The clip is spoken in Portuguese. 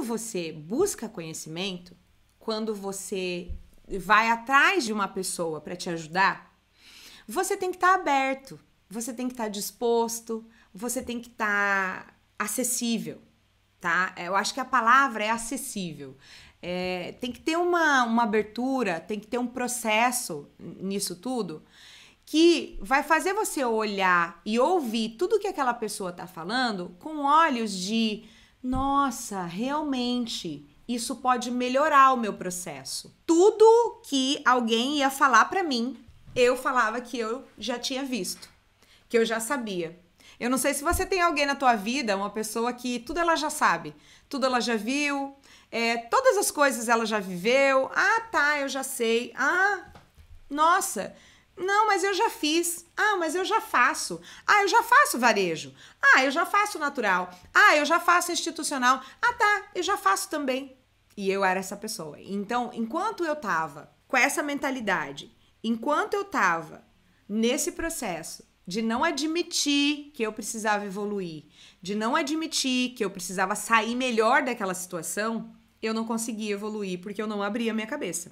quando você busca conhecimento, quando você vai atrás de uma pessoa para te ajudar, você tem que estar tá aberto, você tem que estar tá disposto, você tem que estar tá acessível, tá? Eu acho que a palavra é acessível. É, tem que ter uma, uma abertura, tem que ter um processo nisso tudo que vai fazer você olhar e ouvir tudo que aquela pessoa está falando com olhos de nossa, realmente isso pode melhorar o meu processo. Tudo que alguém ia falar para mim, eu falava que eu já tinha visto, que eu já sabia. Eu não sei se você tem alguém na tua vida, uma pessoa que tudo ela já sabe, tudo ela já viu, é, todas as coisas ela já viveu. Ah, tá, eu já sei. Ah, nossa, não, mas eu já fiz. Ah, mas eu já faço. Ah, eu já faço varejo. Ah, eu já faço natural. Ah, eu já faço institucional. Ah, tá, eu já faço também. E eu era essa pessoa. Então, enquanto eu tava com essa mentalidade, enquanto eu tava nesse processo de não admitir que eu precisava evoluir, de não admitir que eu precisava sair melhor daquela situação, eu não conseguia evoluir porque eu não abria minha cabeça.